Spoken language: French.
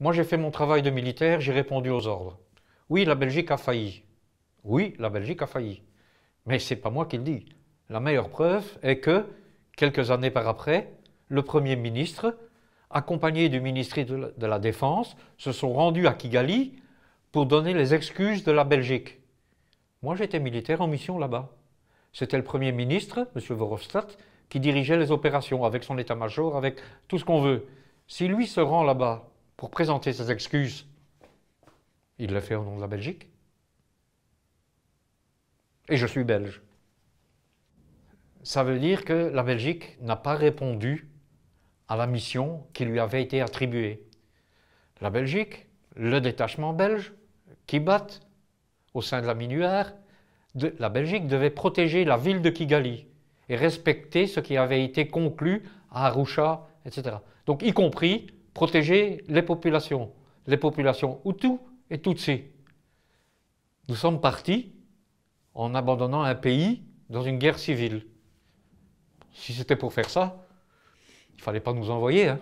Moi, j'ai fait mon travail de militaire, j'ai répondu aux ordres. Oui, la Belgique a failli. Oui, la Belgique a failli. Mais ce n'est pas moi qui le dis. La meilleure preuve est que, quelques années par après, le Premier ministre, accompagné du ministre de la Défense, se sont rendus à Kigali pour donner les excuses de la Belgique. Moi, j'étais militaire en mission là-bas. C'était le Premier ministre, M. Verhofstadt, qui dirigeait les opérations avec son état-major, avec tout ce qu'on veut. Si lui se rend là-bas pour présenter ses excuses, il le fait au nom de la Belgique. Et je suis belge. Ça veut dire que la Belgique n'a pas répondu à la mission qui lui avait été attribuée. La Belgique, le détachement belge, qui bat au sein de la Minuar, la Belgique devait protéger la ville de Kigali et respecter ce qui avait été conclu à Arusha, etc. Donc y compris protéger les populations, les populations Hutus et Tutsis. Nous sommes partis en abandonnant un pays dans une guerre civile. Si c'était pour faire ça, il ne fallait pas nous envoyer. Hein.